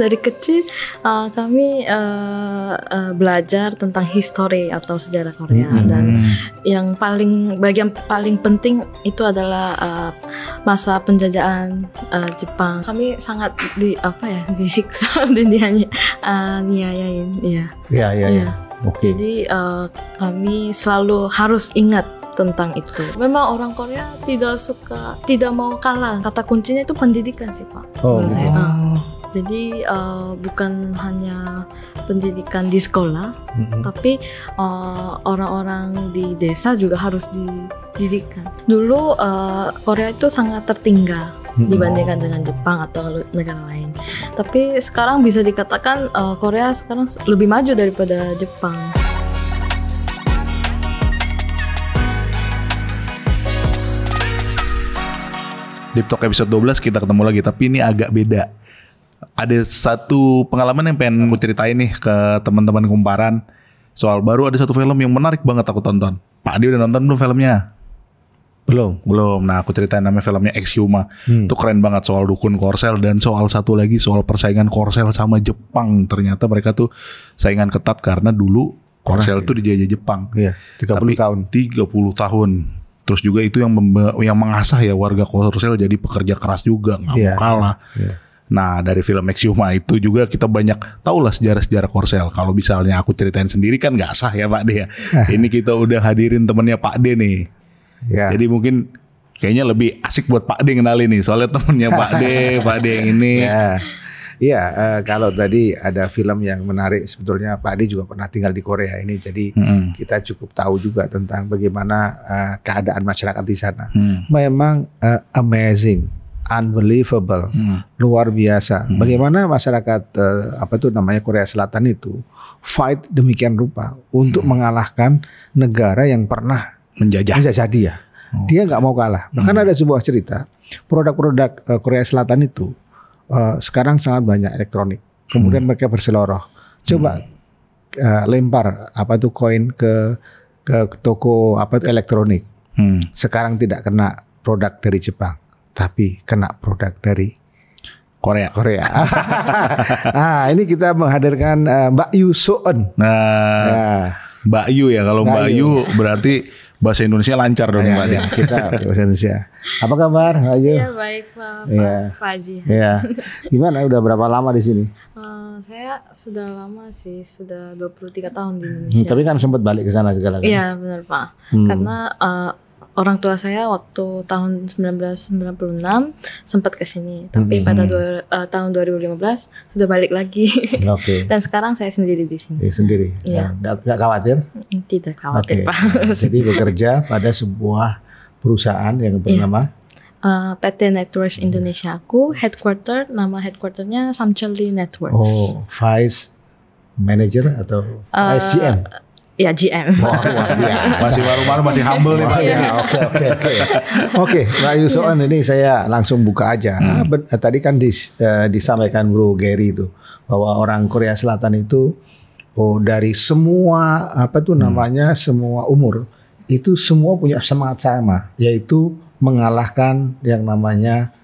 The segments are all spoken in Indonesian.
dari kecil uh, kami uh, uh, belajar tentang history atau sejarah Korea mm -hmm. dan yang paling bagian paling penting itu adalah uh, masa penjajahan uh, Jepang. Kami sangat di apa ya disiksa dan dianiayain. Uh, niayain. ya. Ya ya. Jadi uh, kami selalu harus ingat tentang itu. Memang orang Korea tidak suka, tidak mau kalah. Kata kuncinya itu pendidikan sih pak. Oh. Menurut saya. Uh. Jadi uh, bukan hanya pendidikan di sekolah, mm-hmm. tapi uh, orang-orang di desa juga harus dididikkan. Dulu uh, Korea itu sangat tertinggal mm-hmm. dibandingkan dengan Jepang atau negara lain. Tapi sekarang bisa dikatakan uh, Korea sekarang lebih maju daripada Jepang. Di episode 12 kita ketemu lagi tapi ini agak beda ada satu pengalaman yang pengen gue ceritain nih ke teman-teman kumparan soal baru ada satu film yang menarik banget aku tonton. Pak Adi udah nonton belum filmnya? Belum. Belum. Nah, aku ceritain namanya filmnya Exuma Hmm. Itu keren banget soal dukun Korsel dan soal satu lagi soal persaingan Korsel sama Jepang. Ternyata mereka tuh saingan ketat karena dulu Korsel itu dijajah Jepang. Iya, 30 Tapi, tahun. 30 tahun. Terus juga itu yang yang mengasah ya warga Korsel jadi pekerja keras juga, nggak iya. mau kalah. Iya. Nah dari film Maxiuma itu juga kita banyak tahu lah sejarah-sejarah Korsel. Kalau misalnya aku ceritain sendiri kan nggak sah ya Pak De ya. Ini kita udah hadirin temennya Pak De nih. Ya. Jadi mungkin kayaknya lebih asik buat Pak De kenalin nih. Soalnya temennya Pak De, Pak De yang ini. Ya. Iya, uh, kalau tadi ada film yang menarik sebetulnya Pak Adi juga pernah tinggal di Korea ini, jadi hmm. kita cukup tahu juga tentang bagaimana uh, keadaan masyarakat di sana. Hmm. Memang uh, amazing unbelievable, hmm. luar biasa. Hmm. Bagaimana masyarakat uh, apa itu namanya Korea Selatan itu fight demikian rupa untuk hmm. mengalahkan negara yang pernah menjajah menjajah dia. Ya. Okay. Oh. Dia nggak mau kalah. Hmm. Bahkan hmm. ada sebuah cerita, produk-produk uh, Korea Selatan itu uh, sekarang sangat banyak elektronik. Kemudian hmm. mereka berseloroh. Coba hmm. uh, lempar apa itu koin ke ke toko apa itu elektronik. Hmm. Sekarang tidak kena produk dari Jepang tapi kena produk dari Korea. Korea. nah, ini kita menghadirkan uh, Mbak Yu Soen. Nah, ya. Mbak Yu ya kalau Mbak, Mbak Yu berarti bahasa Indonesia lancar dong ya, Mbak. Ya, kita bahasa Indonesia. Apa kabar Mbak Yu? Iya baik Pak. Iya. Pak Haji. Iya. Gimana udah berapa lama di sini? Eh, saya sudah lama sih, sudah 23 tahun di hmm, Indonesia. Hmm, tapi kan sempat balik ke sana segala kan? Iya, benar Pak. Hmm. Karena uh, orang tua saya waktu tahun 1996 sempat ke sini, tapi hmm. pada dua, uh, tahun 2015 sudah balik lagi. Hmm, okay. Dan sekarang saya sendiri di sini. Ya, sendiri. Iya. Nah, khawatir? Hmm, tidak khawatir, okay. Pak. Nah, jadi bekerja pada sebuah perusahaan yang bernama ya. Uh, eh, PT Networks Indonesia aku headquarter nama headquarternya Samcheli Networks. Oh, Vice Manager atau uh, eh, SGM? Ya GM. Wah, wah iya. masih baru-baru masih humble nih Pak. Iya. Iya. Oke oke oke. Oke, Pak Soan ini saya langsung buka aja. Hmm. Ah, tadi kan dis, uh, disampaikan Bro Gary itu bahwa orang Korea Selatan itu oh dari semua apa tuh hmm. namanya semua umur itu semua punya semangat sama yaitu mengalahkan yang namanya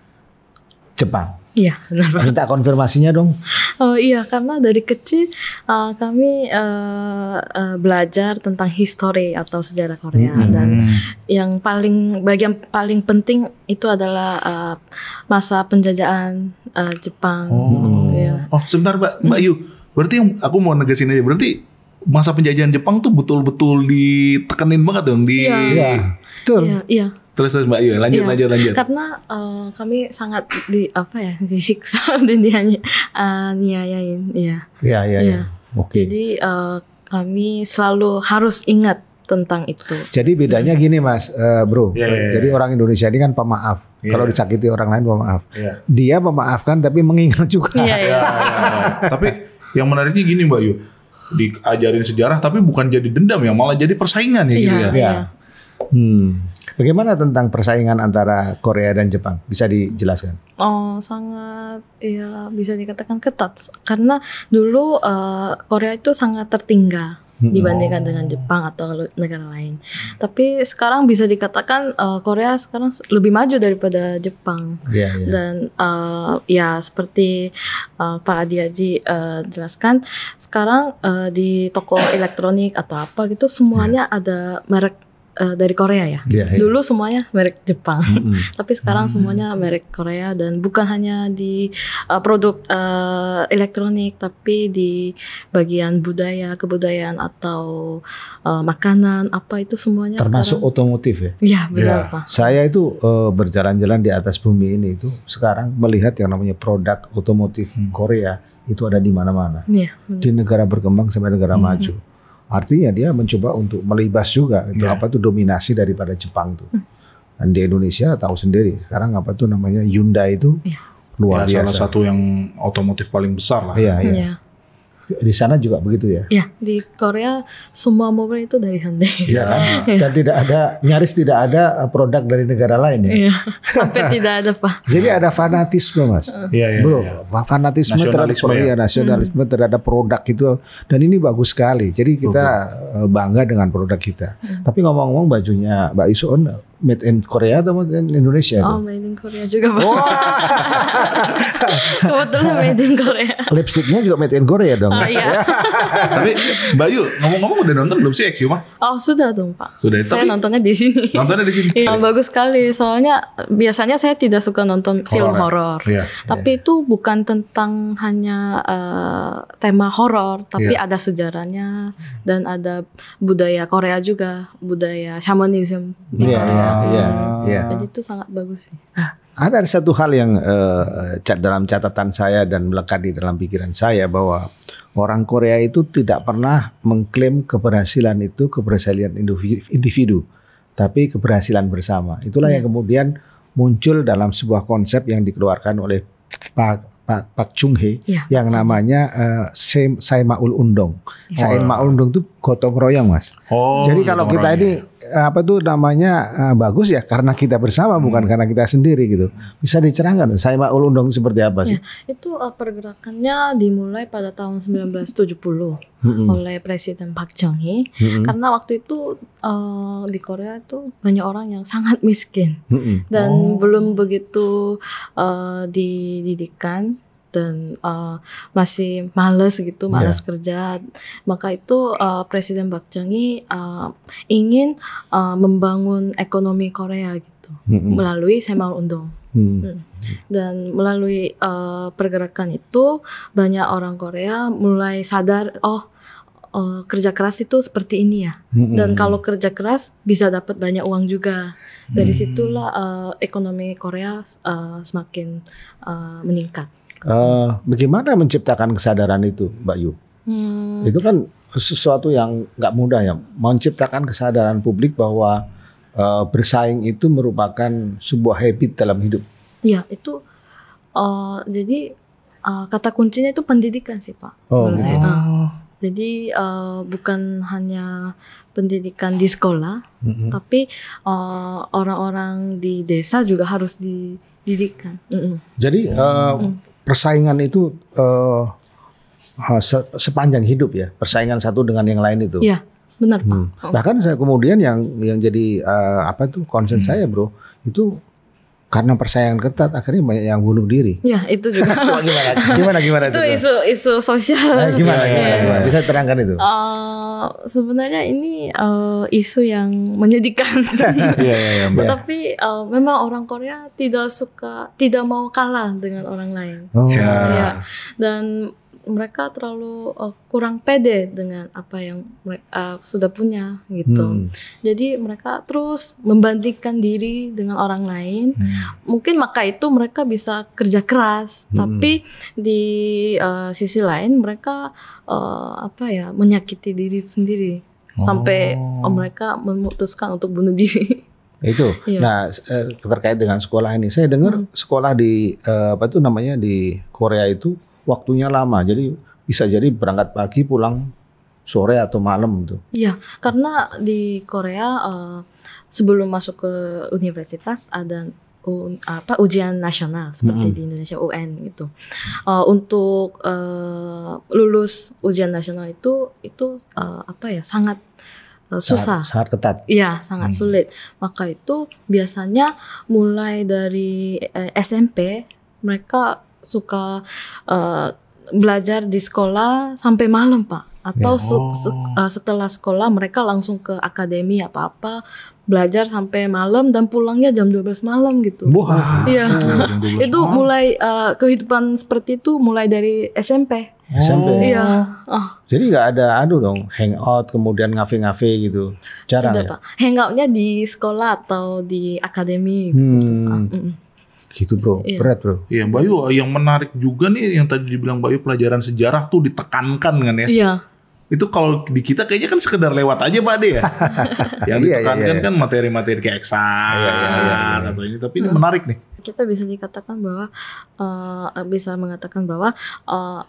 Jepang. Iya, benar Minta konfirmasinya dong. Oh iya, karena dari kecil uh, kami uh, uh, belajar tentang history atau sejarah Korea hmm. dan yang paling bagian paling penting itu adalah uh, masa penjajahan uh, Jepang. Oh. Ya. oh, sebentar Mbak Mbak mm. Yu. Berarti yang aku mau negasin aja. Berarti masa penjajahan Jepang tuh betul-betul ditekenin banget dong di Iya. iya betul. Iya, iya. Terus terus Mbak Yu, lanjut ya, lanjut lanjut. Karena uh, kami sangat di apa ya disiksa dan dianya uh, eh, niayain, ya. Iya iya. Ya. Iya. Ya. Okay. Jadi uh, kami selalu harus ingat tentang itu. Jadi bedanya iya. gini Mas, uh, Bro. ya, ya, ya. Jadi orang Indonesia ini kan pemaaf. Ya. Kalau disakiti orang lain pemaaf. Ya. Dia memaafkan tapi mengingat juga. iya. ya, ya, ya. tapi yang menariknya gini Mbak Yu, diajarin sejarah tapi bukan jadi dendam ya, malah jadi persaingan ya gitu ya gitu ya. Yeah. Hmm. Bagaimana tentang persaingan antara Korea dan Jepang? Bisa dijelaskan? Oh, sangat ya bisa dikatakan ketat karena dulu uh, Korea itu sangat tertinggal hmm. dibandingkan oh. dengan Jepang atau negara lain. Tapi sekarang bisa dikatakan uh, Korea sekarang lebih maju daripada Jepang. Yeah, yeah. Dan uh, ya seperti uh, Pak Adi Haji uh, jelaskan, sekarang uh, di toko elektronik atau apa gitu semuanya yeah. ada merek uh, dari Korea ya. Yeah, yeah. Dulu semuanya merek Jepang, mm -hmm. tapi sekarang mm -hmm. semuanya merek Korea dan bukan hanya di uh, produk uh, elektronik, tapi di bagian budaya, kebudayaan atau uh, makanan apa itu semuanya. Termasuk sekarang. otomotif ya. Iya, iya. benar yeah. pak. Saya itu uh, berjalan-jalan di atas bumi ini itu sekarang melihat yang namanya produk otomotif hmm. Korea itu ada di mana-mana. Yeah, iya, di negara berkembang sampai negara mm -hmm. maju Artinya dia mencoba untuk melibas juga itu yeah. apa tuh dominasi daripada Jepang tuh. Hmm. Dan di Indonesia tahu sendiri sekarang apa tuh namanya Hyundai itu yeah. luar ya, biasa. Salah satu yang otomotif paling besar lah. Iya, iya. iya di sana juga begitu ya? Iya, di Korea semua mobil itu dari Hyundai. Iya, kan? iya Dan tidak ada nyaris tidak ada eh, produk dari negara lain ya. Iya. Hampir tidak ada, Pak. Jadi ada fanatisme, Mas. Iya, iya. Bro, ya. Iya. fanatisme terhadap Korea, ya. Iya, nasionalisme hmm. terhadap produk itu dan ini bagus sekali. Jadi kita Betul. Eh, bangga dengan produk kita. Hmm. Tapi ngomong-ngomong bajunya Mbak Isuon made in Korea atau made in Indonesia? Oh, made in Korea juga pak. Wow. Kebetulan made in Korea. Lipsticknya juga made in Korea dong. Oh, iya. Tapi Bayu ngomong-ngomong udah nonton belum sih Exuma? Oh sudah dong pak. Sudah. Ya? Saya Tapi, nontonnya di sini. Nontonnya di sini. Iya bagus sekali. Soalnya biasanya saya tidak suka nonton horror, film ya? horor. Ya. Tapi ya. itu bukan tentang hanya uh, tema horor, tapi ya. ada sejarahnya dan ada budaya Korea juga, budaya shamanism di iya, Korea. Iya. Iya. Oh, iya. Dan itu sangat bagus sih. Nah, ada satu hal yang uh, dalam catatan saya dan melekat di dalam pikiran saya bahwa orang Korea itu tidak pernah mengklaim keberhasilan itu keberhasilan individu, tapi keberhasilan bersama. Itulah ya. yang iya. kemudian muncul dalam sebuah konsep yang dikeluarkan oleh Pak Pak, Pak Chung Hee ya. yang namanya uh, Saimaul Undong. Ya. Saimaul Undong itu gotong royong, Mas. Oh, Jadi kalau kita royong. ini Eh, apa tuh namanya uh, bagus ya karena kita bersama hmm. bukan karena kita sendiri gitu. Bisa dicerahkan saya Mbak ulundong dong seperti apa sih? Ya, itu uh, pergerakannya dimulai pada tahun 1970 hmm. oleh Presiden Park Chung Hee hmm. karena waktu itu uh, di Korea tuh banyak orang yang sangat miskin hmm. dan oh. belum begitu uh, dididikan dan uh, masih males gitu, iya. males yeah. kerja. Maka itu uh, Presiden Park chung uh, eh, ingin uh, membangun ekonomi Korea gitu mm-hmm. melalui Semal Undong. Hmm. hmm. Dan melalui uh, pergerakan itu banyak orang Korea mulai sadar oh uh, kerja keras itu seperti ini ya. -hmm. Dan kalau kerja keras bisa dapat banyak uang juga. Dari hmm. situlah uh, ekonomi Korea uh, semakin uh, meningkat. Uh, bagaimana menciptakan kesadaran itu, Mbak Yu? Hmm. Itu kan sesuatu yang nggak mudah ya. Menciptakan kesadaran publik bahwa uh, bersaing itu merupakan sebuah habit dalam hidup. Ya itu. Uh, jadi uh, kata kuncinya itu pendidikan sih Pak. Oh. Menurut Uh, jadi uh, bukan hanya pendidikan di sekolah, mm-hmm. tapi uh, orang-orang di desa juga harus dididikan. Mm-hmm. Jadi uh, mm-hmm persaingan itu uh, se sepanjang hidup ya persaingan satu dengan yang lain itu. Iya benar pak. Hmm. Oh. Bahkan saya kemudian yang yang jadi uh, apa itu konsen hmm. saya bro itu karena persaingan ketat akhirnya banyak yang bunuh diri. Ya itu juga. Coba gimana? Gimana gimana itu? Itu isu isu sosial. Nah, gimana, iya, gimana, iya, gimana iya. Bisa terangkan itu? Uh, sebenarnya ini uh, isu yang menyedihkan. Iya iya iya. Tapi uh, memang orang Korea tidak suka, tidak mau kalah dengan orang lain. Oh. ya. Ya. Dan mereka terlalu uh, kurang pede dengan apa yang mereka uh, eh, sudah punya gitu. Hmm. Jadi mereka terus membandingkan diri dengan orang lain. Hmm. Mungkin maka itu mereka bisa kerja keras, hmm. tapi di uh, sisi lain mereka uh, apa ya menyakiti diri sendiri oh. sampai mereka memutuskan untuk bunuh diri. Itu. Iya. Nah, terkait dengan sekolah ini, saya dengar hmm. sekolah di apa itu namanya di Korea itu waktunya lama. Jadi bisa jadi berangkat pagi pulang sore atau malam tuh. Iya, karena di Korea uh, sebelum masuk ke universitas ada un, apa ujian nasional seperti -hmm. di Indonesia UN gitu. Uh, untuk uh, lulus ujian nasional itu itu uh, apa ya sangat susah. Sangat, sangat ketat. Iya, sangat hmm. sulit. Maka itu biasanya mulai dari eh, SMP mereka suka uh, belajar di sekolah sampai malam pak atau ya, oh. Eh, setelah sekolah mereka langsung ke akademi atau apa belajar sampai malam dan pulangnya jam 12 malam gitu. Wah. Iya. itu malam. mulai uh, kehidupan seperti itu mulai dari SMP. Oh. SMP. Iya. Oh. Ah. Jadi nggak ada aduh dong hangout kemudian ngafe-ngafe gitu. Jarang Tidak, ya. Pak. Hangoutnya di sekolah atau di akademi. Gitu, hmm. Gitu, Pak. Mm -mm. Gitu bro, iya. berat bro. Iya Bayu, oh, yang menarik juga nih yang tadi dibilang Bayu pelajaran sejarah tuh ditekankan kan ya. Iya. Itu kalau di kita kayaknya kan sekedar lewat aja Pak deh ya. yang iya, iya, ditekankan iya, iya, kan materi-materi kayak eksa iya, iya, iya, iya, iya. atau ini. Tapi ini hmm. menarik nih. Kita bisa dikatakan bahwa, uh, bisa mengatakan bahwa uh,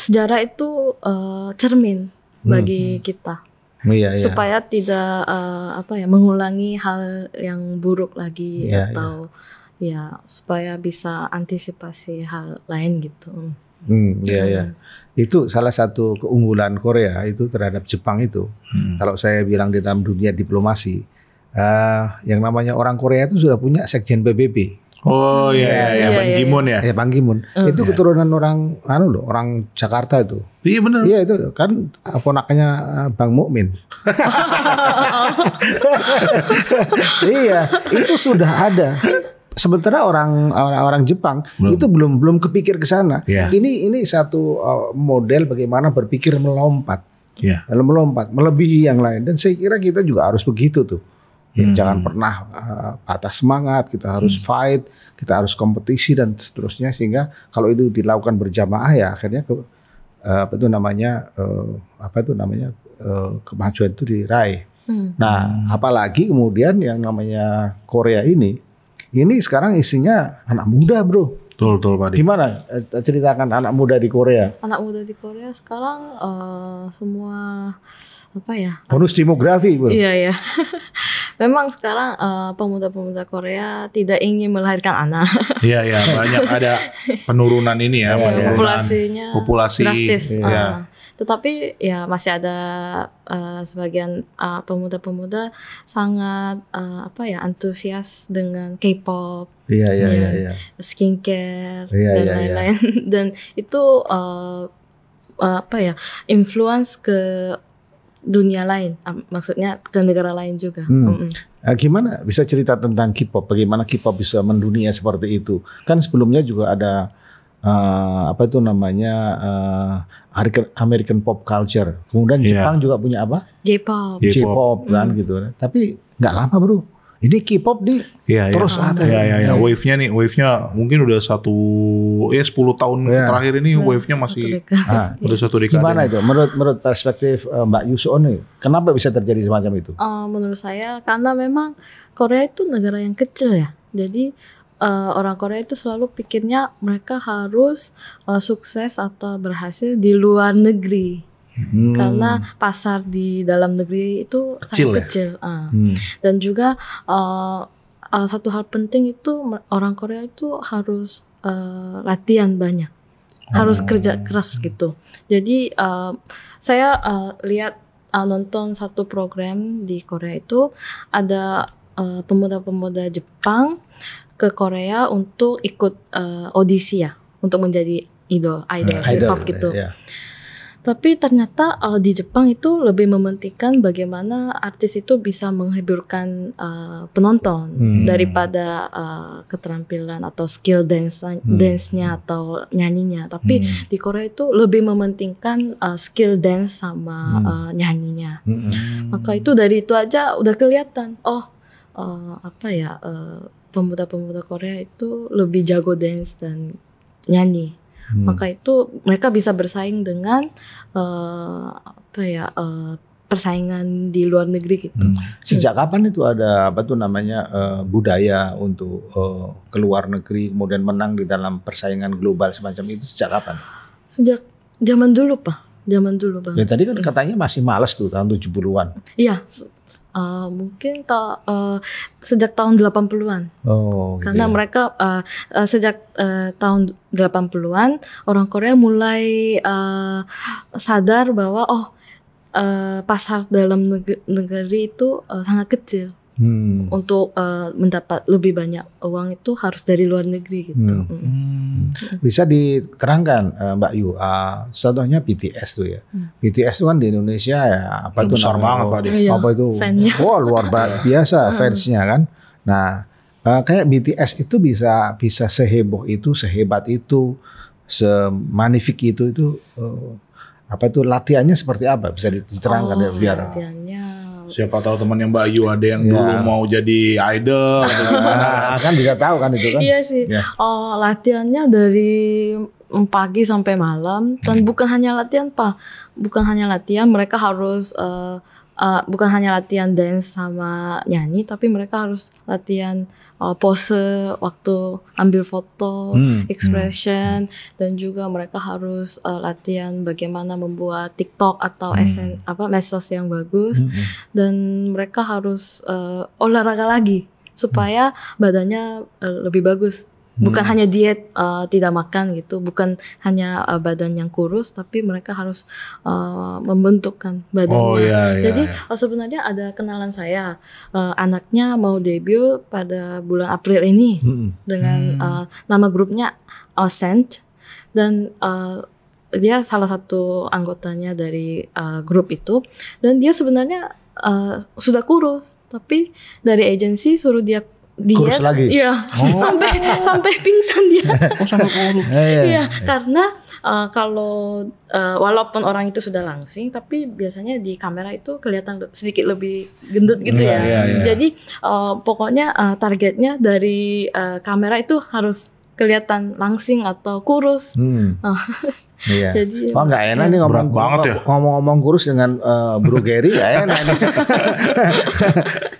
sejarah itu uh, cermin hmm. bagi hmm. kita. Iya, supaya tidak uh, apa ya mengulangi hal yang buruk lagi iya, atau ya supaya bisa antisipasi hal lain gitu. Hmm, ya ya. Itu salah satu keunggulan Korea itu terhadap Jepang itu. Hmm. Kalau saya bilang di dalam dunia diplomasi, uh, yang namanya orang Korea itu sudah punya sekjen PBB. Oh iya, iya, iya, iya ya iya, Bang Gimun ya. Hmm. Ya Bang Gimun. Uh. Itu keturunan orang anu loh, orang Jakarta itu. Iya benar. Iya itu kan ponakannya eh, Bang Mukmin. iya, itu sudah ada sementara orang orang, orang Jepang belum. itu belum belum kepikir ke sana. Yeah. Ini ini satu eh, model bagaimana berpikir melompat. Yeah. Melompat, melebihi yang lain dan saya kira kita juga harus begitu tuh. Ya, hmm. Jangan pernah uh, patah semangat, kita harus hmm. fight, kita harus kompetisi dan seterusnya sehingga kalau itu dilakukan berjamaah ya akhirnya ke, uh, apa itu namanya uh, apa itu namanya uh, kemajuan itu diraih. Hmm. Nah, hmm. apalagi kemudian yang namanya Korea ini ini sekarang isinya anak muda, Bro. Betul, betul, Pak. Gimana eh, ceritakan anak muda di Korea? Anak muda di Korea sekarang uh, semua apa ya? Bonus demografi, Bro. Iya, iya. Memang sekarang pemuda eh, pemuda-pemuda Korea tidak ingin melahirkan anak. Iya, iya, banyak ada penurunan ini ya, iya, iya. penurunan populasinya populasi drastis. Iya. Uh, tetapi ya masih ada uh, sebagian pemuda eh, pemuda-pemuda sangat uh, apa ya antusias dengan K-pop yeah, yeah, yeah, yeah. skincare yeah, dan iya, iya. lain-lain yeah, yeah. dan itu uh, apa ya influence ke dunia lain maksudnya ke negara lain juga hmm. mm -mm. gimana bisa cerita tentang K-pop bagaimana K-pop bisa mendunia seperti itu kan sebelumnya juga ada uh, apa itu namanya uh, eh, American, American pop culture. Kemudian yeah. Jepang juga punya apa? J-pop. J-pop kan mm. gitu. Kan. Tapi nggak lama bro. Ini K-pop nih ya, iya. terus ya. ada. Ya, ya, ya. Wave-nya nih, wave-nya mungkin udah satu ya 10 tahun ya. terakhir ini wave-nya masih satu ah, udah satu dekade. Gimana ini. itu? Menurut menurut perspektif eh, Mbak Yusuf Oni kenapa bisa terjadi semacam itu? Uh, menurut saya karena memang Korea itu negara yang kecil ya. Jadi uh, orang Korea itu selalu pikirnya mereka harus uh, sukses atau berhasil di luar negeri. Hmm. Karena pasar di dalam negeri itu kecil, sangat ya? uh. hmm. dan juga uh, uh, satu hal penting itu orang Korea itu harus uh, latihan banyak, harus hmm. kerja keras gitu. Jadi uh, saya uh, lihat uh, nonton satu program di Korea itu ada pemuda-pemuda uh, Jepang ke Korea untuk ikut uh, audisi ya untuk menjadi idol hmm. idol, hmm, hip hop gitu. Yeah. Tapi ternyata uh, di Jepang itu lebih mementingkan bagaimana artis itu bisa menghiburkan uh, eh, penonton hmm. daripada uh, keterampilan atau skill dance hmm. dance-nya atau nyanyinya. Tapi hmm. di Korea itu lebih mementingkan uh, skill dance sama hmm. uh, nyanyinya. Hmm. Maka itu dari itu aja udah kelihatan. Oh, uh, apa ya? Uh, pemuda-pemuda Korea itu lebih jago dance dan nyanyi. Hmm. Maka itu mereka bisa bersaing dengan uh, apa ya uh, persaingan di luar negeri gitu. Hmm. Sejak kapan itu ada apa tuh namanya uh, budaya untuk uh, keluar negeri kemudian menang di dalam persaingan global semacam itu sejak kapan? Sejak zaman dulu pak zaman dulu ya, bang. tadi kan iya. katanya masih males tuh tahun 70-an. Iya, uh, mungkin ta uh, sejak tahun 80-an. Oh, gitu Karena yeah. mereka uh, uh, sejak uh, tahun 80-an orang Korea mulai uh, sadar bahwa oh uh, pasar dalam negeri, negeri itu uh, sangat kecil hmm. untuk uh, mendapat lebih banyak uang itu harus dari luar negeri gitu. Hmm. Hmm. hmm. Bisa diterangkan uh, Mbak Yu, uh, contohnya BTS tuh ya. Hmm. BTS tuh kan di Indonesia ya apa itu ya, besar banget Pak Iya, apa itu? wow luar biasa hmm. fansnya kan. Nah uh, kayak BTS itu bisa bisa seheboh itu, sehebat itu, semanifik itu itu uh, apa itu latihannya seperti apa bisa diterangkan oh, ya biar latihannya Siapa tahu teman yang Mbak Ayu ada yang yeah. dulu ya. mau jadi idol atau gimana. kan bisa tahu kan itu kan. Iya sih. Yeah. Oh, latihannya dari pagi sampai malam dan hmm. bukan hanya latihan Pak. Bukan hanya latihan, mereka harus uh, uh, bukan hanya latihan dance sama nyanyi tapi mereka harus latihan uh, pose waktu ambil foto, hmm, hmm. expression hmm. dan juga mereka harus uh, latihan bagaimana membuat TikTok atau hmm. SN apa medsos yang bagus hmm. hmm. dan mereka harus uh, olahraga lagi supaya badannya lebih bagus bukan hmm. hanya diet uh, tidak makan gitu bukan hanya uh, badan yang kurus tapi mereka harus uh, membentukkan badannya oh, iya, iya, jadi iya. Uh, sebenarnya ada kenalan saya uh, anaknya mau debut pada bulan April ini hmm. dengan hmm. Uh, nama grupnya Ascent dan uh, dia salah satu anggotanya dari uh, grup itu dan dia sebenarnya uh, sudah kurus tapi dari agensi suruh dia dia Kurus lagi. Iya. Oh. sampai sampai pingsan dia. Oh, sampai iya, iya, iya, iya, karena uh, kalau uh, walaupun orang itu sudah langsing tapi biasanya di kamera itu kelihatan sedikit lebih gendut gitu ya. Jadi uh, pokoknya uh, targetnya dari uh, kamera itu harus kelihatan langsing atau kurus. Hmm. Oh. Iya. Jadi, Wah nggak enak nih ngomong banget ya. Ngomong-ngomong kurus dengan uh, Bro Gary ya enak.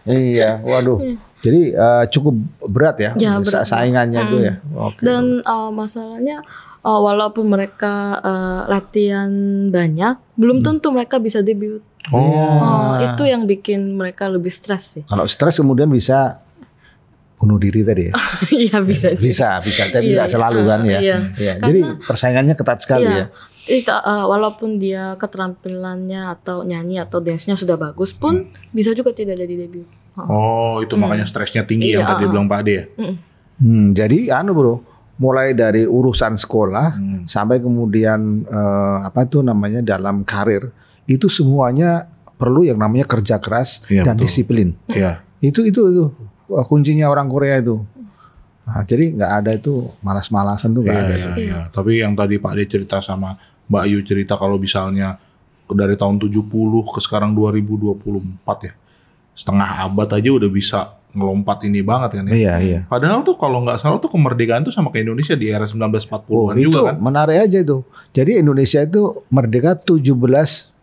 Iya, waduh. Hmm. Jadi uh, cukup berat ya, ya berat. saingannya hmm. itu ya. Hmm. Okay. Dan uh, masalahnya uh, walaupun mereka uh, latihan banyak, belum hmm. tentu mereka bisa debut. Oh. oh, itu yang bikin mereka lebih stres sih. Kalau stres kemudian bisa bunuh diri tadi ya? Iya bisa. Iya, bisa, bisa. Tapi iya. tidak iya, selalu kan ya. Iya. Ya. Karena, Jadi persaingannya ketat sekali iya. ya. Itu, uh, walaupun dia keterampilannya atau nyanyi atau dance-nya sudah bagus pun hmm. bisa juga tidak jadi debut. Oh. oh, itu hmm. makanya stresnya tinggi iya, yang tadi ah. bilang Pak Ade ya. Hmm. hmm, jadi anu bro, mulai dari urusan sekolah hmm. sampai kemudian eh, apa itu namanya dalam karir itu semuanya perlu yang namanya kerja keras iya, dan betul. disiplin. Iya. Itu itu itu eh, kuncinya orang Korea itu. Nah, jadi nggak ada itu malas-malasan tuh nggak ya, ada. Iya, iya. Tapi yang tadi Pak Ade cerita sama Mbak Ayu cerita kalau misalnya dari tahun 70 ke sekarang 2024 ya setengah abad aja udah bisa ngelompat ini banget kan ya. Iya, iya. Padahal tuh kalau nggak salah tuh kemerdekaan tuh sama kayak Indonesia di era 1940-an oh, itu juga kan. menarik aja itu. Jadi Indonesia itu merdeka 17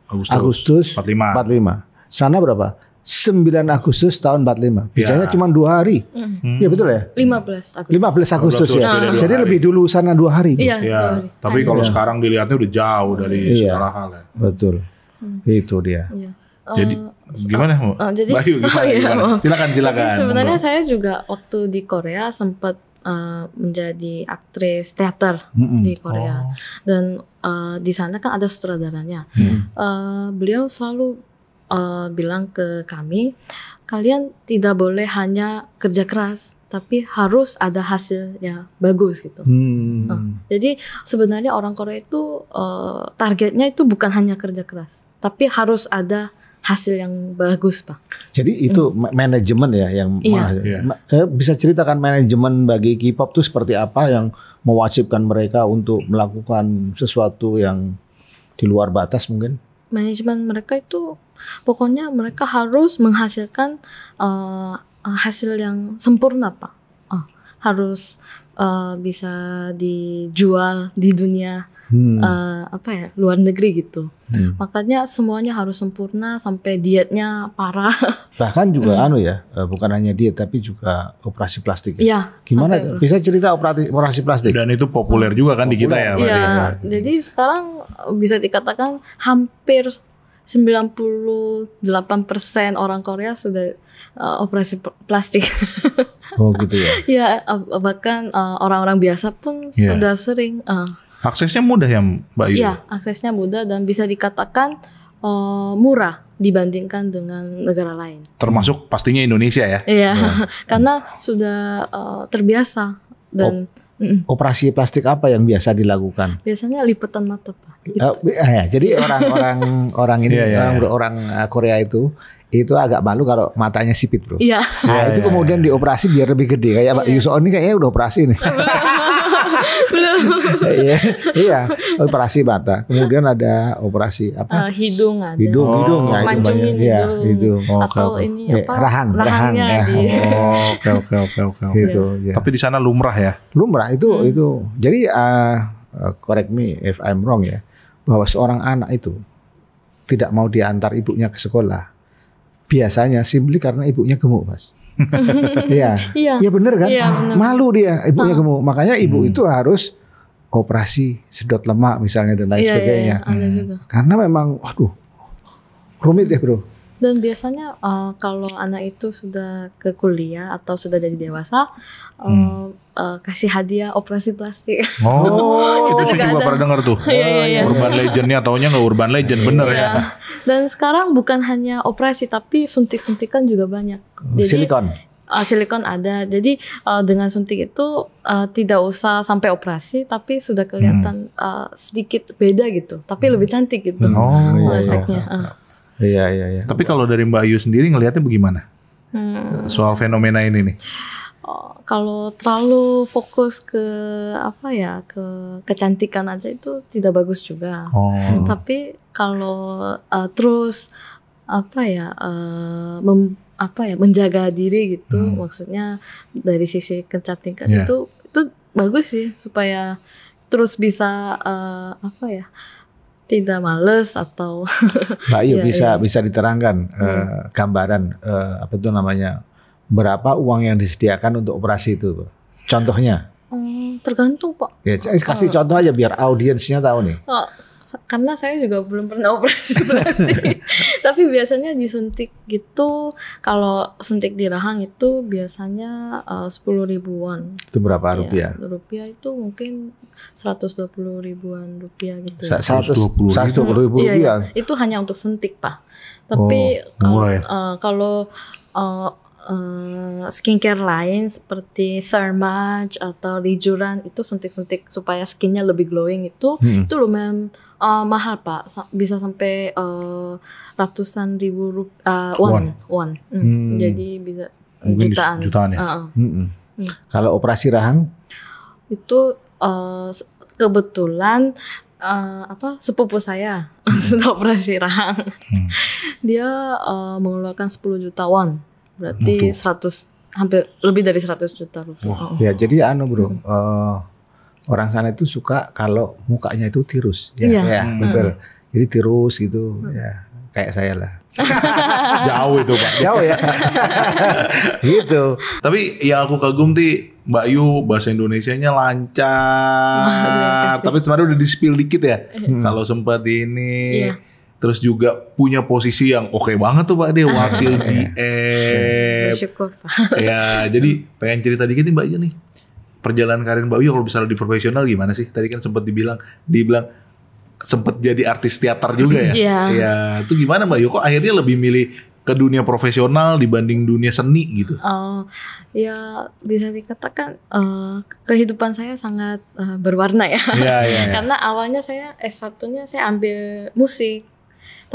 Agustus, Agustus 45. 45. Sana berapa? 9 Agustus tahun 45. Bicaranya ya. cuma dua hari. Hmm. Ya betul ya? 15 Agustus. 15 Agustus ya. Nah. Jadi lebih dulu sana dua hari. Iya. Ya. Tapi kalau ya. sekarang dilihatnya udah jauh dari iya. segala hal ya. Betul. Hmm. Itu dia. Iya. Jadi eh, gimana mau? Oh, jadi, Bayu oh, gimana? Oh, iya, gimana? Mau. Silakan silakan. Jadi sebenarnya saya juga waktu di Korea sempat uh, menjadi aktris teater mm -mm. di Korea oh. dan uh, di sana kan ada sutradaranya. Mm. Uh, beliau selalu uh, bilang ke kami, kalian tidak boleh hanya kerja keras tapi harus ada hasil yang bagus gitu. Hmm. Uh, jadi sebenarnya orang Korea itu uh, targetnya itu bukan hanya kerja keras, tapi harus ada hasil yang bagus pak. Jadi itu hmm. manajemen ya yang iya. Yeah. Iya. bisa ceritakan manajemen bagi K-pop itu seperti apa yang mewajibkan mereka untuk melakukan sesuatu yang di luar batas mungkin? Manajemen mereka itu pokoknya mereka harus menghasilkan uh, hasil yang sempurna pak. Uh, harus uh, bisa dijual di dunia hmm. uh, apa ya luar negeri gitu hmm. makanya semuanya harus sempurna sampai dietnya parah bahkan juga hmm. anu ya eh, bukan hanya diet tapi juga operasi plastik ya, ya gimana sampai, bisa cerita operasi operasi plastik dan itu populer juga kan populer. di kita ya, ya, ya jadi sekarang bisa dikatakan hampir 98% orang Korea sudah uh, operasi plastik. oh gitu ya. ya bahkan orang-orang uh, biasa pun yeah. sudah sering uh, Aksesnya mudah ya Mbak Yu? Iya, aksesnya mudah dan bisa dikatakan uh, murah dibandingkan dengan negara lain. Termasuk pastinya Indonesia ya? Iya, iya. karena sudah uh, terbiasa dan oh. Operasi plastik apa yang biasa dilakukan? Biasanya lipatan mata pak. Gitu. Uh, ya, jadi iya. orang-orang orang ini yeah, yeah, orang yeah. Iya. orang Korea itu itu agak malu kalau matanya sipit bro. Iya. Yeah. Nah, yeah, itu yeah, kemudian yeah. dioperasi biar lebih gede kayak yeah. Pak oh, ini kayaknya udah operasi nih. belum iya iya operasi mata kemudian ada operasi apa uh, hidung ada hidung oh, hidung ya mancungin hidung, ya, hidung. Iya, oh, atau okay, ini iya, apa ya, rahang rahangnya rahang, di oh, oke oke oke oke gitu ya. tapi di sana lumrah ya lumrah itu hmm. itu jadi uh, correct me if I'm wrong ya bahwa seorang anak itu tidak mau diantar ibunya ke sekolah biasanya simply karena ibunya gemuk mas Iya. Iya. Iya bener kan? Ya, bener. Malu dia ibunya gemuk. Ah. Makanya ibu hmm. itu harus operasi sedot lemak misalnya dan lain ya, sebagainya. ya. Hmm. Karena memang waduh rumit ya, Bro. Dan biasanya uh, kalau anak itu sudah ke kuliah atau sudah jadi dewasa, eh, hmm. uh, kasih hadiah operasi plastik. Oh, itu juga, juga pernah dengar tuh. Iya, iya, iya. Urban legendnya, taunya nggak urban legend iya. bener ya. Iya. Dan sekarang bukan hanya operasi tapi suntik-suntikan juga banyak. Jadi, Silikon uh, silikon ada. Jadi uh, dengan suntik itu uh, tidak usah sampai operasi, tapi sudah kelihatan hmm. uh, sedikit beda gitu. Tapi hmm. lebih cantik gitu oh, efeknya. Iya, iya. Uh. Iya iya iya. Tapi kalau dari Mbak Ayu sendiri ngelihatnya bagaimana? Hmm. Soal fenomena ini nih. Oh, kalau terlalu fokus ke apa ya ke kecantikan aja itu tidak bagus juga. Oh. Tapi kalau uh, terus apa ya uh, mem, apa ya menjaga diri gitu hmm. maksudnya dari sisi kecantikan yeah. itu itu bagus sih supaya terus bisa uh, apa ya tidak males atau Mbak Ayu ya, bisa ya. bisa diterangkan hmm. eh, gambaran eh, apa itu namanya berapa uang yang disediakan untuk operasi itu contohnya hmm, tergantung pak ya, kasih uh, contoh aja biar audiensnya tahu nih uh, karena saya juga belum pernah operasi berarti tapi biasanya disuntik gitu kalau suntik di rahang itu biasanya eh, sepuluh ribuan itu berapa ya, rupiah rupiah itu mungkin seratus dua puluh ribuan rupiah gitu ya. seratus dua puluh ribu iya, iya. rupiah ya, itu hanya untuk suntik pak tapi oh, kalau uh, uh, Eh, skincare lain seperti Thermage atau Lijuran itu suntik-suntik supaya skinnya lebih glowing itu hmm. itu lumayan uh, mahal pak bisa sampai uh, ratusan ribu rup uh, one one, hmm. hmm. jadi bisa Mungkin jutaan jutaan ya uh -uh. Hmm. Hmm. kalau operasi rahang itu uh, kebetulan uh, apa sepupu saya sudah operasi rahang. Hmm. Dia uh, mengeluarkan 10 juta won. Berarti Untuk. 100 hampir lebih dari 100 juta rupiah. Oh. Ya, jadi anu, Bro. Hmm. Uh, orang sana itu suka kalau mukanya itu tirus ya, Iya, ya hmm. betul jadi tirus gitu hmm. ya kayak saya lah jauh itu pak jauh ya gitu tapi yang aku kagum ti Mbak Yu bahasa Indonesianya lancar tapi kemarin udah dispil dikit ya hmm. kalau sempat ini iya terus juga punya posisi yang oke okay banget tuh Pak De wakil GM. Bersyukur Pak. Ya, jadi pengen cerita dikit nih Mbak Yu iya, nih. Perjalanan karir Mbak Yu iya, kalau misalnya di profesional gimana sih? Tadi kan sempat dibilang dibilang sempat jadi artis teater juga ya. Iya. Ya, itu gimana Mbak Yu iya? kok akhirnya lebih milih ke dunia profesional dibanding dunia seni gitu? Oh, ya bisa dikatakan uh, kehidupan saya sangat uh, berwarna ya. Karena awalnya saya S1-nya saya ambil musik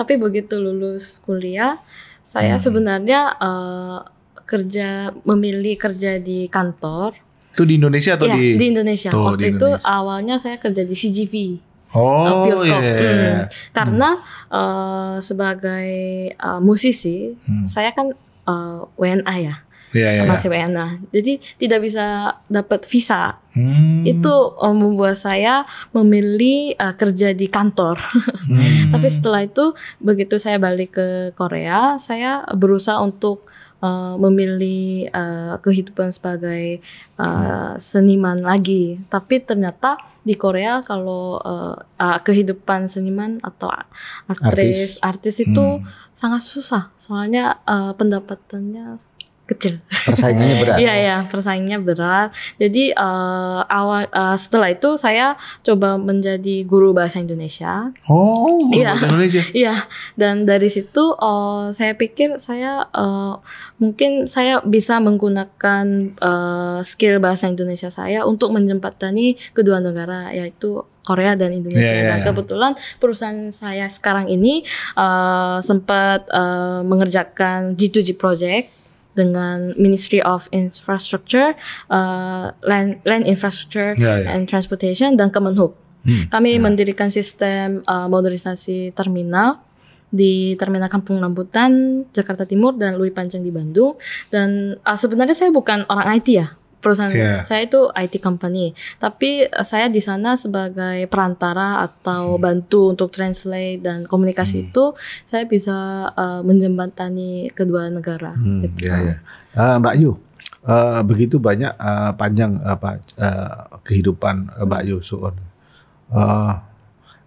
tapi begitu lulus kuliah saya hmm. sebenarnya uh, kerja memilih kerja di kantor itu di Indonesia atau ya, di di Indonesia Tuh, oh, waktu di Indonesia. itu awalnya saya kerja di CGV Oh, eh, bioskop. Yeah. Iya, hmm. Iya. Karena uh, sebagai uh, musisi, hmm. saya kan uh, WNA ya yeah, yeah, iya. masih yeah. WNA. Jadi tidak bisa dapat visa. Hmm. Itu eh, membuat saya memilih uh, kerja di kantor. hmm. Tapi setelah itu begitu saya balik ke Korea, saya berusaha untuk uh, memilih uh, kehidupan sebagai uh, seniman lagi. Tapi ternyata di Korea kalau uh, uh, kehidupan seniman atau aktris artis, artis itu hmm. sangat susah. Soalnya uh, pendapatannya kecil. Persaingannya berat. Iya ya, persaingannya berat. Jadi uh, awal uh, setelah itu saya coba menjadi guru bahasa Indonesia. Oh, ya. bahasa Indonesia. Iya. Dan dari situ uh, saya pikir saya uh, mungkin saya bisa menggunakan uh, skill bahasa Indonesia saya untuk menjembatani kedua negara yaitu Korea dan Indonesia. Yeah, iya, iya, yeah, yeah. kebetulan perusahaan saya sekarang ini uh, sempat uh, mengerjakan G2G project dengan Ministry of Infrastructure, uh, Land Land Infrastructure yeah, yeah. and Transportation dan Kemenhub. Hmm, Kami yeah. mendirikan sistem uh, modernisasi terminal di Terminal Kampung Rambutan, Jakarta Timur dan Lui Panjang di Bandung. Dan uh, sebenarnya saya bukan orang IT ya, perusahaan yeah. saya itu IT company tapi eh, saya di sana sebagai perantara atau hmm. bantu untuk translate dan komunikasi hmm. itu saya bisa uh, menjembatani kedua negara hmm. gitu. yeah, yeah. Uh, Mbak Yu uh, begitu banyak uh, panjang apa uh, uh, kehidupan uh, Mbak Yu Suon uh,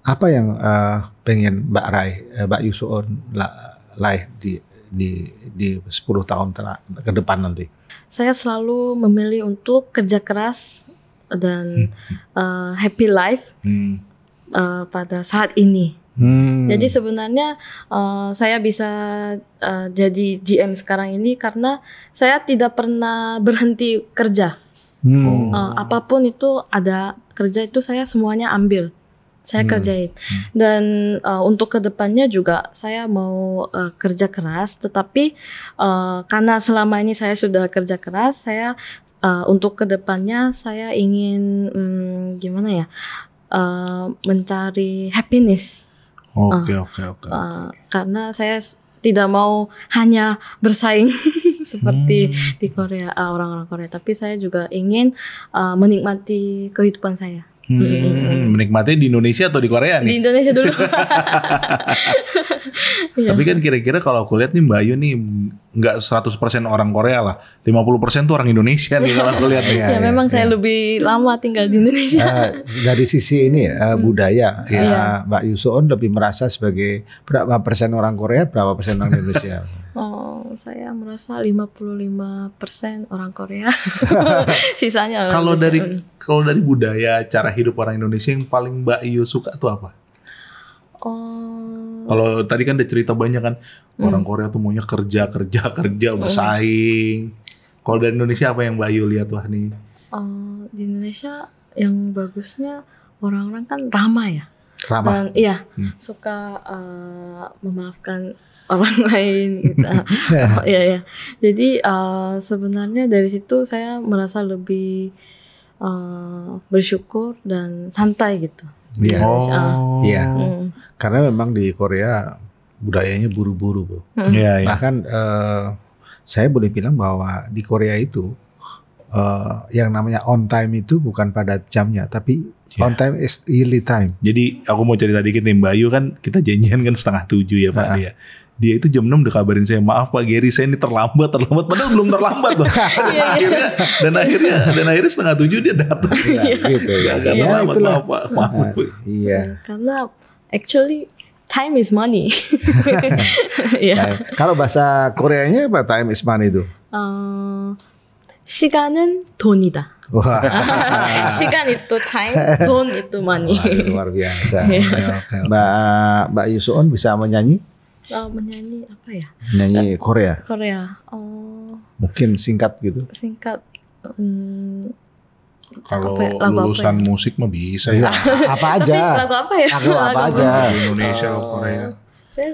apa yang uh, pengen Mbak Rai uh, Mbak Yu lah, lah di di di 10 tahun ke depan nanti saya selalu memilih untuk kerja keras dan hmm. uh, happy life hmm. uh, pada saat ini. Hmm. Jadi sebenarnya uh, saya bisa uh, jadi GM sekarang ini karena saya tidak pernah berhenti kerja. Hmm. Uh, apapun itu ada kerja itu saya semuanya ambil saya hmm. kerjain hmm. dan uh, untuk kedepannya juga saya mau uh, kerja keras tetapi uh, karena selama ini saya sudah kerja keras saya uh, untuk kedepannya saya ingin um, gimana ya uh, mencari happiness oke ah. oke ah, oke karena saya tidak mau hanya bersaing seperti hmm. di Korea orang-orang uh, Korea tapi saya juga ingin uh, menikmati kehidupan saya Hmm, menikmati di Indonesia atau di Korea nih? Di Indonesia dulu. Iya. Tapi kan kira-kira kalau aku lihat nih Mbak Ayu nih nggak 100% orang Korea lah. 50% tuh orang Indonesia nih kalau aku lihat Ya, ya, memang ya. saya lebih lama tinggal di Indonesia. Uh, dari sisi ini uh, budaya hmm. uh, Mbak Yusoon lebih merasa sebagai berapa persen orang Korea, berapa persen orang Indonesia. oh saya merasa 55% orang Korea. Sisanya orang Kalau dari kalau dari budaya cara hidup orang Indonesia yang paling Mbak Iyo suka tuh apa? Oh. Kalau tadi kan ada cerita banyak kan hmm. orang Korea tuh maunya kerja kerja kerja hmm. bersaing. Hmm. Kalau dari Indonesia apa yang Mbak Ayu lihat wah nih? Uh, di Indonesia yang bagusnya orang-orang kan ramah ya. Ramah. Dan iya hmm. suka uh, memaafkan orang lain gitu. ya ya. Jadi uh, sebenarnya dari situ saya merasa lebih uh, bersyukur dan santai gitu. Iya. Oh, ah, iya. Yeah. Mm. Karena memang di Korea budayanya buru-buru, Bu. Iya, yeah, Bahkan uh, saya boleh bilang bahwa di Korea itu uh, yang namanya on time itu bukan pada jamnya, tapi Yeah. On time is early time. Jadi aku mau cerita dikit nih Mbak Ayu kan kita janjian kan setengah tujuh ya Pak nah. dia dia itu jam 6 udah kabarin saya maaf Pak Gary saya ini terlambat terlambat padahal belum terlambat loh. Iya, iya. akhirnya dan akhirnya dan akhirnya setengah tujuh dia datang. ya, gitu. Ya, ya, maaf Pak. Maaf. Nah, iya. Karena actually time is money. yeah. Kalau bahasa Koreanya apa time is money itu? Uh, 시간은 돈이다. Wah. Sikan itu time, tone itu money. luar biasa. Mbak Mbak Yusuf bisa menyanyi? Oh, menyanyi apa ya? Menyanyi Korea. Korea. Oh. Mungkin singkat gitu. Singkat. Hmm, kalau ya, lulusan ya? musik mah bisa ya. apa aja. Tapi lagu apa ya? Lagu apa lagu aja. Indonesia, oh. Korea. Saya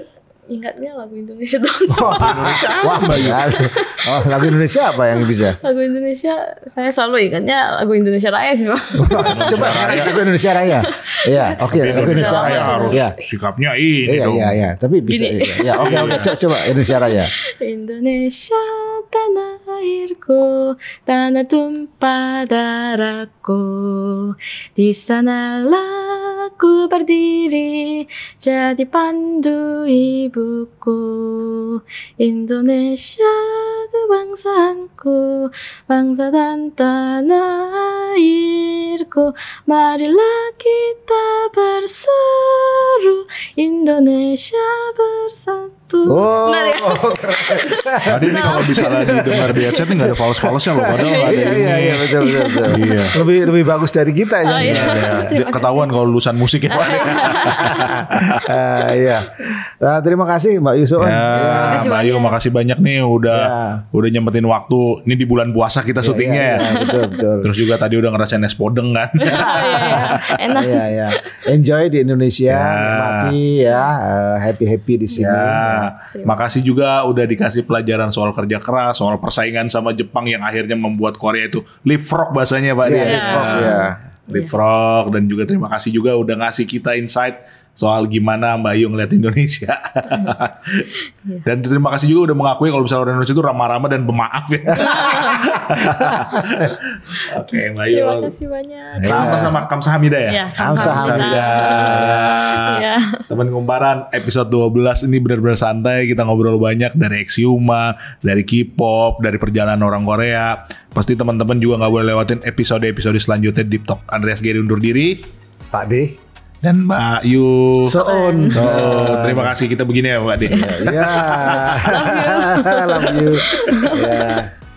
ingatnya lagu Indonesia dong? Wah, wah Oh, lagu Indonesia apa yang bisa? Lagu Indonesia saya selalu ingatnya lagu Indonesia Raya sih, Pak. Coba sekarang lagu Indonesia Raya. Iya, oke okay, lagu Indonesia Raya harus ya. sikapnya ini iya, dong. Iya, iya, tapi bisa. Gini. Iya, iya oke oke iya. coba Indonesia Raya. Indonesia Tanah airku tanah tumpah darahku di sanalah ku berdiri jadi pandu ibuku Indonesia kebangsaanku Bangsa dan tanah airku Marilah kita berseru Indonesia bersatu oh, Benar ya? Oh, Tadi ini kalau misalnya didengar di headset nggak ada fals-falsnya loh Padahal iya, ada ini iya, betul, betul, betul. iya. Lebih, lebih bagus dari kita ya. oh, ya. iya. iya. iya. Ketahuan kalau lulusan musik ya uh, Iya Nah, terima kasih Mbak Yusuf. Ya, ya, Mbak Yu, makasih banyak nih udah ya udah nyempetin waktu. Ini di bulan puasa kita iya, syutingnya. yeah, iya, betul, betul. Terus juga tadi udah ngerasain es podeng kan. Iya, Enak. Iya, iya. Enjoy di Indonesia, nikmati ya, eh, happy-happy di sini. Ya. Makasih juga udah dikasih pelajaran soal kerja keras, soal persaingan sama Jepang yang akhirnya membuat Korea itu leapfrog bahasanya Pak yeah, yeah. Leapfrog, ya. Leapfrog dan juga terima kasih juga udah ngasih kita insight soal gimana Mbak Ayu ngeliat Indonesia. Iya. dan terima kasih juga udah mengakui kalau misalnya orang Indonesia itu ramah-ramah dan pemaaf ya. Oke okay, Mbak Ayu. Terima kasih banyak. Sama sama iya. Kamsahamida ya. ya Kamsahamida. Ya. Teman kumparan episode 12 ini benar-benar santai kita ngobrol banyak dari Exuma, dari K-pop, dari perjalanan orang Korea. Pasti teman-teman juga nggak boleh lewatin episode-episode selanjutnya di Tiktok Andreas Geri undur diri. Pak D dan Mbak Ayu Soon. So, oh, terima kasih kita begini ya Mbak Dea. Ya. Yeah. Love you. Love you. Yeah.